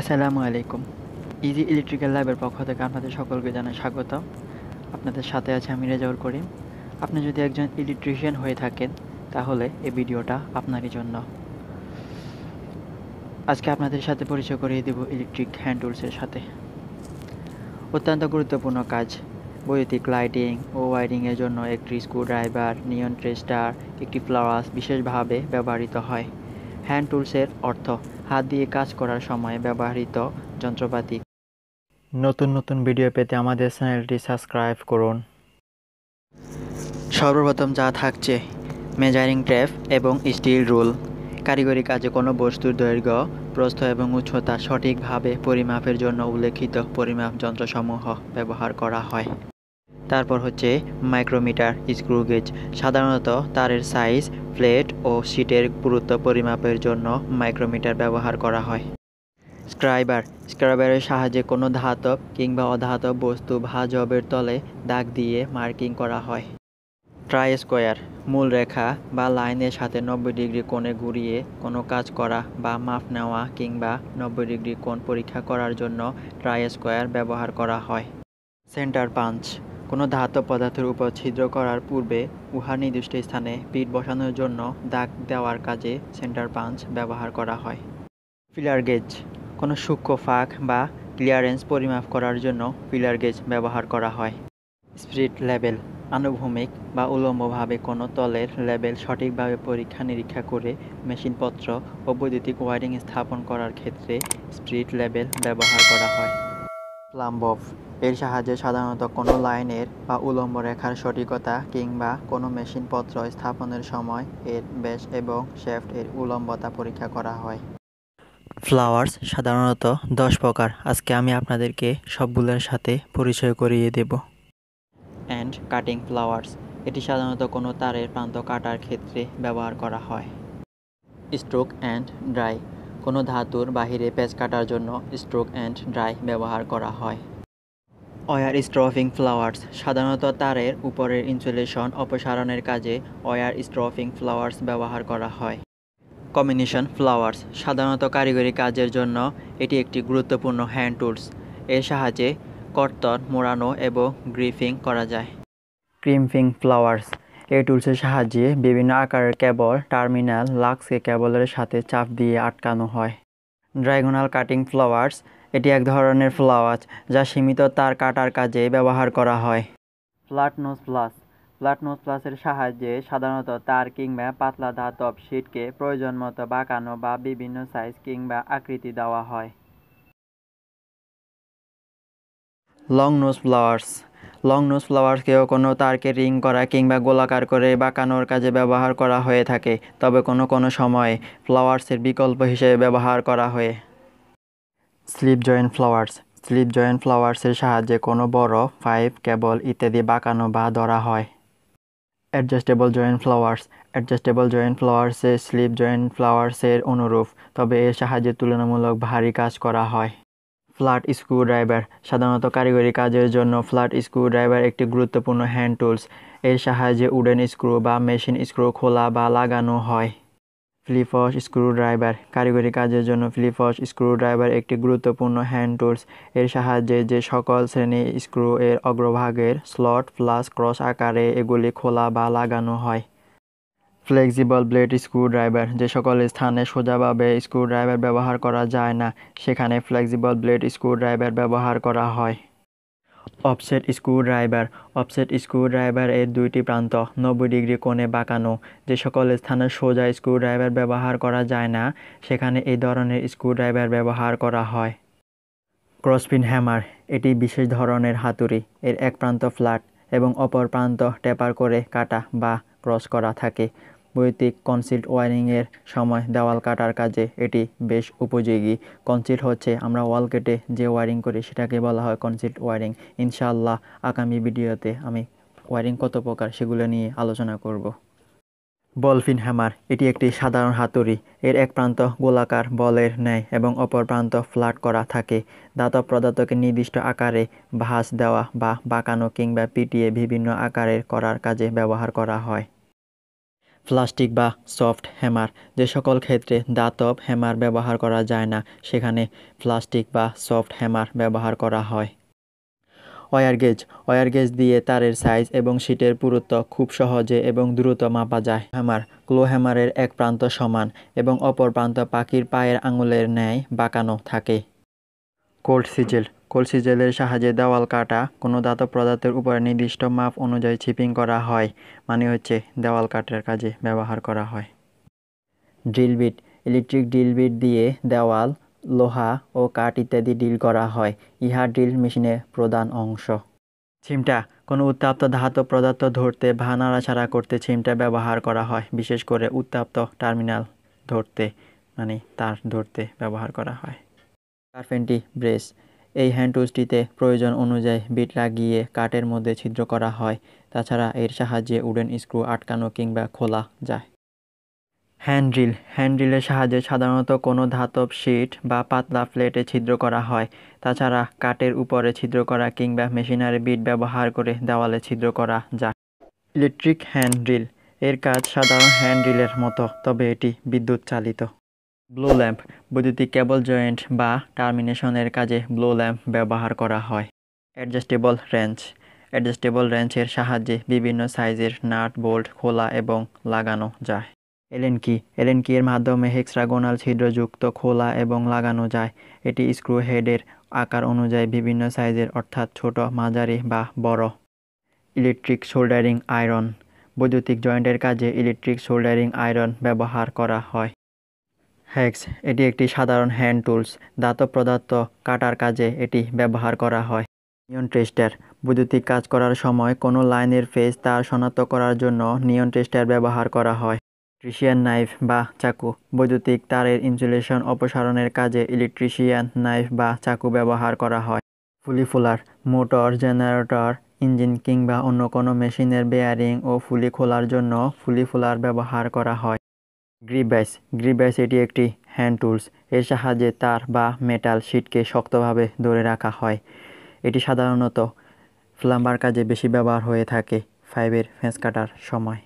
আসসালামু আলাইকুম easy electrical ল্যাবের পক্ষ থেকে আপনাদের সকলকে জানাই স্বাগত আপনাদের সাথে আছে আমি রেজাউল করিম আপনি যদি একজন ইলেকট্রিশিয়ান হয়ে থাকেন তাহলে এই ভিডিওটা আপনারই জন্য আজকে আপনাদের সাথে পরিচয় করিয়ে দেব ইলেকট্রিক হ্যান্ড টুলসের সাথে অত্যন্ত গুরুত্বপূর্ণ কাজ বৈদ্যুতিক লাইটিং ও ওয়ারিংয়ের জন্য একটি স্ক্রুড্রাইভার নিয়ন স্টার একটি ফ্লাওয়ার্স বিশেষভাবে ব্যবহৃত হয় হ্যান্ড টুলসের অর্থ হাত দিয়ে কাজ করার সময় ব্যবহৃত যন্ত্রপাতি নতুন নতুন ভিডিও পেতে আমাদের চ্যানেলটি সাবস্ক্রাইব করুন সর্বপ্রথম যা থাকছে মেজারিং ট্রেফ এবং স্টিল রুল কারিগরি কাজে কোনো বস্তুর দৈর্ঘ্য প্রস্থ এবং উচ্চতা সঠিকভাবে পরিমাপের জন্য উল্লেখিত পরিমাপ যন্ত্রসমূহ ব্যবহার করা হয় তারপর হচ্ছে মাইক্রোমিটার স্ক্রুগেজ সাধারণত তারের সাইজ প্লেট ও সিটের গুরুত্ব পরিমাপের জন্য মাইক্রোমিটার ব্যবহার করা হয় স্ক্রাইবার স্ক্রাইবারের সাহায্যে কোনো ধাতব কিংবা অধাতব বস্তু ভাজবের তলে দাগ দিয়ে মার্কিং করা হয় ট্রাই স্কোয়ার মূল রেখা বা লাইনের সাথে নব্বই ডিগ্রি কোণে ঘুরিয়ে কোনো কাজ করা বা মাপ নেওয়া কিংবা নব্বই ডিগ্রি কোণ পরীক্ষা করার জন্য ট্রাই স্কোয়ার ব্যবহার করা হয় সেন্টার পাঞ্চ কোনো ধাতব পদার্থের উপর ছিদ্র করার পূর্বে উহার নির্দিষ্ট স্থানে পিট বসানোর জন্য দাগ দেওয়ার কাজে সেন্টার পাঞ্চ ব্যবহার করা হয় ফিলার গেজ কোনো সূক্ষ্ম ফাঁক বা ক্লিয়ারেন্স পরিমাপ করার জন্য ফিলার গেজ ব্যবহার করা হয় স্প্রিট লেভেল আনুভূমিক বা উলম্বভাবে কোনো তলের লেবেল সঠিকভাবে পরীক্ষা নিরীক্ষা করে মেশিনপত্র ও বৈদ্যুতিক ওয়ারিং স্থাপন করার ক্ষেত্রে স্প্রিট লেবেল ব্যবহার করা হয় প্লাম্বফ এর সাহায্যে সাধারণত কোনো লাইনের বা উলম্ব রেখার সঠিকতা কিংবা কোনো মেশিনপত্র স্থাপনের সময় এর বেশ এবং শ্যাফট এর উলম্বতা পরীক্ষা করা হয় ফ্লাওয়ার্স সাধারণত দশ প্রকার আজকে আমি আপনাদেরকে সবগুলোর সাথে পরিচয় করিয়ে দেব অ্যান্ড কাটিং ফ্লাওয়ার্স এটি সাধারণত কোনো তারের প্রান্ত কাটার ক্ষেত্রে ব্যবহার করা হয় স্ট্রোক অ্যান্ড ড্রাই কোনো ধাতুর বাহিরে পেঁচ কাটার জন্য স্ট্রোক অ্যান্ড ড্রাই ব্যবহার করা হয় অয়ার স্ট্রফিং ফ্লাওয়ার্স সাধারণত তারের উপরের ইনসুলেশন অপসারণের কাজে অয়ার স্ট্রফিং ফ্লাওয়ার্স ব্যবহার করা হয় কম্বিনেশন ফ্লাওয়ার্স সাধারণত কারিগরি কাজের জন্য এটি একটি গুরুত্বপূর্ণ হ্যান্ড টুলস এর সাহায্যে কর্তন মোড়ানো এবং গ্রিফিং করা যায় ক্রিমফিং ফ্লাওয়ার্স এই টুলসের সাহায্যে বিভিন্ন আকারের কেবল টার্মিনাল লাক্সকে কেবলের সাথে চাপ দিয়ে আটকানো হয় ড্রাইগোনাল কাটিং ফ্লাওয়ার্স এটি এক ধরনের ফ্লাওয়াজ যা সীমিত তার কাটার কাজে ব্যবহার করা হয় ফ্ল্যাটনোজ প্লাস ফ্ল্যাটনোজ প্লাসের সাহায্যে সাধারণত তার কিংবা পাতলা ধাতব শিটকে প্রয়োজন মতো বাঁকানো বা বিভিন্ন সাইজ কিংবা আকৃতি দেওয়া হয় long nose pliers long nose ফ্লাওয়ার্সকেও কোনো তারকে রিং করা কিংবা গোলাকার করে বাঁকানোর কাজে ব্যবহার করা হয়ে থাকে তবে কোনো কোনো সময়ে ফ্লাওয়ার্সের বিকল্প হিসেবে ব্যবহার করা হয়ে slip joint pliers slip joint ফ্লাওয়ার্সের সাহায্যে কোনো বড় পাইপ কেবল ইত্যাদি বাঁকানো বা ধরা হয় adjustable joint pliers adjustable joint ফ্লাওয়ার্সে স্লিপ জয়েন্ট ফ্লাওয়ার্সের অনুরূপ তবে এর সাহায্যে তুলনামূলক ভারী কাজ করা হয় ফ্ল্যাট স্ক্রু ড্রাইভার সাধারণত কারিগরি কাজের জন্য ফ্ল্যাট স্ক্রু ড্রাইভার একটি গুরুত্বপূর্ণ হ্যান্ড টুলস এর সাহায্যে উডেন স্ক্রু বা মেশিন স্ক্রু খোলা বা লাগানো হয় ফ্লিপস স্ক্রুড্রাইভার কারিগরি কাজের জন্য ফ্লিপস স্ক্রুড্রাইভার একটি গুরুত্বপূর্ণ হ্যান্ড টুলস এর সাহায্যে যে সকল শ্রেণী স্ক্রু এর অগ্রভাগের স্লট প্লাস ক্রস আকারে এগুলি খোলা বা লাগানো হয় ফ্লেক্সিবল ব্লেড স্ক্রুড্রাইভার যে সকল স্থানে সোজাভাবে স্ক্রুড্রাইভার ব্যবহার করা যায় না সেখানে ফ্লেক্সিবল ব্লেড স্ক্রুড্রাইভার ব্যবহার করা হয় অফসেট স্ক্রুড্রাইভার অফসেট স্ক্রুড্রাইভার এর দুইটি প্রান্ত নব্বই ডিগ্রি কোণে বাঁকানো যে সকল স্থানে সোজা স্ক্রুড্রাইভার ব্যবহার করা যায় না সেখানে এই ধরনের স্ক্রুড্রাইভার ব্যবহার করা হয় ক্রসপিন হ্যামার এটি বিশেষ ধরনের হাতুড়ি এর এক প্রান্ত ফ্ল্যাট এবং অপর প্রান্ত টেপার করে কাটা বা ক্রস করা থাকে বৈদ্যুতিক কনসিল্ট ওয়ারিংয়ের সময় দেওয়াল কাটার কাজে এটি বেশ উপযোগী কনসিল্ট হচ্ছে আমরা ওয়াল কেটে যে ওয়ারিং করি সেটাকে বলা হয় কনসিল্ট ওয়ারিং ইনশাআল্লাহ আগামী ভিডিওতে আমি ওয়ারিং কত প্রকার সেগুলো নিয়ে আলোচনা করব বলফিন হ্যামার এটি একটি সাধারণ হাতুড়ি এর এক প্রান্ত গোলাকার বলের ন্যায় এবং অপর প্রান্ত ফ্ল্যাট করা থাকে দাতব প্রদাতকে নির্দিষ্ট আকারে ভাঁজ দেওয়া বা বাঁকানো কিংবা পিটিয়ে বিভিন্ন আকারের করার কাজে ব্যবহার করা হয় প্লাস্টিক বা সফট হ্যামার যে সকল ক্ষেত্রে দাতব হ্যামার ব্যবহার করা যায় না সেখানে প্লাস্টিক বা সফট হ্যামার ব্যবহার করা হয় ওয়ার গেজ ওয়ার গেজ দিয়ে তারের সাইজ এবং শীটের পুরুত্ব খুব সহজে এবং দ্রুত মাপা যায় হ্যামার ক্লো হ্যামারের এক প্রান্ত সমান এবং অপর প্রান্ত পাখির পায়ের আঙুলের ন্যায় বাঁকানো থাকে কোল্ড সিজেল কলসি জেলের সাহায্যে দেওয়াল কাটা কোনো ধাতব পদার্থের উপর নির্দিষ্ট মাপ অনুযায়ী চিপিং করা হয় মানে হচ্ছে দেওয়াল কাটার কাজে ব্যবহার করা হয় drill bit electric drill bit দিয়ে দেওয়াল লোহা ও কাঠ ইত্যাদি ড্রিল করা হয় ইহা ড্রিল মেশিনের প্রধান অংশ ছিমটা কোনো উত্তাপ্ত ধাতব পদার্থ ধরতে ভা নাড়াছাড়া করতে ছিমটা ব্যবহার করা হয় বিশেষ করে উত্তাপ্ত টার্মিনাল ধরতে মানে তার ধরতে ব্যবহার করা হয় কার্পেন্টি ব্রেস এই হ্যান্ড টুলসটিতে প্রয়োজন অনুযায়ী বিট লাগিয়ে কাঠের মধ্যে ছিদ্র করা হয় তাছাড়া এর সাহায্যে উডেন স্ক্রু আটকানো কিংবা খোলা যায় হ্যান্ড ড্রিল হ্যান্ড ড্রিলের সাহায্যে সাধারণত কোনো ধাতব শিট বা পাতলা প্লেটে ছিদ্র করা হয় তাছাড়া কাঠের উপরে ছিদ্র করা কিংবা মেশিনারি বিট ব্যবহার করে দেওয়ালে ছিদ্র করা যায় ইলেকট্রিক হ্যান্ড ড্রিল এর কাজ সাধারণ হ্যান্ড ড্রিলের মতো তবে এটি বিদ্যুৎ চালিত ব্লু ল্যাম্প বৈদ্যুতিক কেবল জয়েন্ট বা টার্মিনেশনের কাজে ব্লু ল্যাম্প ব্যবহার করা হয় অ্যাডজাস্টেবল রেঞ্চ অ্যাডজাস্টেবল রেঞ্চের সাহায্যে বিভিন্ন সাইজের নাট বোল্ট খোলা এবং লাগানো যায় এলেনকি এলেনকি এর মাধ্যমে হেক্সাগোনাল ছিদ্রযুক্ত খোলা এবং লাগানো যায় এটি স্ক্রু হেডের আকার অনুযায়ী বিভিন্ন সাইজের অর্থাৎ ছোট মাঝারি বা বড় ইলেকট্রিক সোল্ডারিং আয়রন বৈদ্যুতিক জয়েন্টের কাজে ইলেকট্রিক সোল্ডারিং আয়রন ব্যবহার করা হয় হ্যাক্স এটি একটি সাধারণ হ্যান্ড টুলস দাঁত পদার্থ কাটার কাজে এটি ব্যবহার করা হয় নিয়ন টেস্টার বৈদ্যুতিক কাজ করার সময় কোনো লাইনের ফেস তার শনাক্ত করার জন্য নিয়ন টেস্টার ব্যবহার করা হয় ইলেকট্রিশিয়ান নাইফ বা চাকু বৈদ্যুতিক তারের ইনসুলেশন অপসারণের কাজে ইলেকট্রিশিয়ান নাইফ বা চাকু ব্যবহার করা হয় pulley puller motor generator engine কিংবা অন্য কোনো মেশিনের বেয়ারিং ও ফুলি খোলার জন্য ফুলি ফুলার ব্যবহার করা হয় গ্রিব্যাস গ্রিব্যাস এটি একটি হ্যান্ড টুলস এর সাহায্যে তার বা মেটাল শিটকে শক্তভাবে ধরে রাখা হয় এটি সাধারণত প্লাম্বার কাজে বেশি ব্যবহার হয়ে থাকে ফাইবের ফেঁস কাটার সময়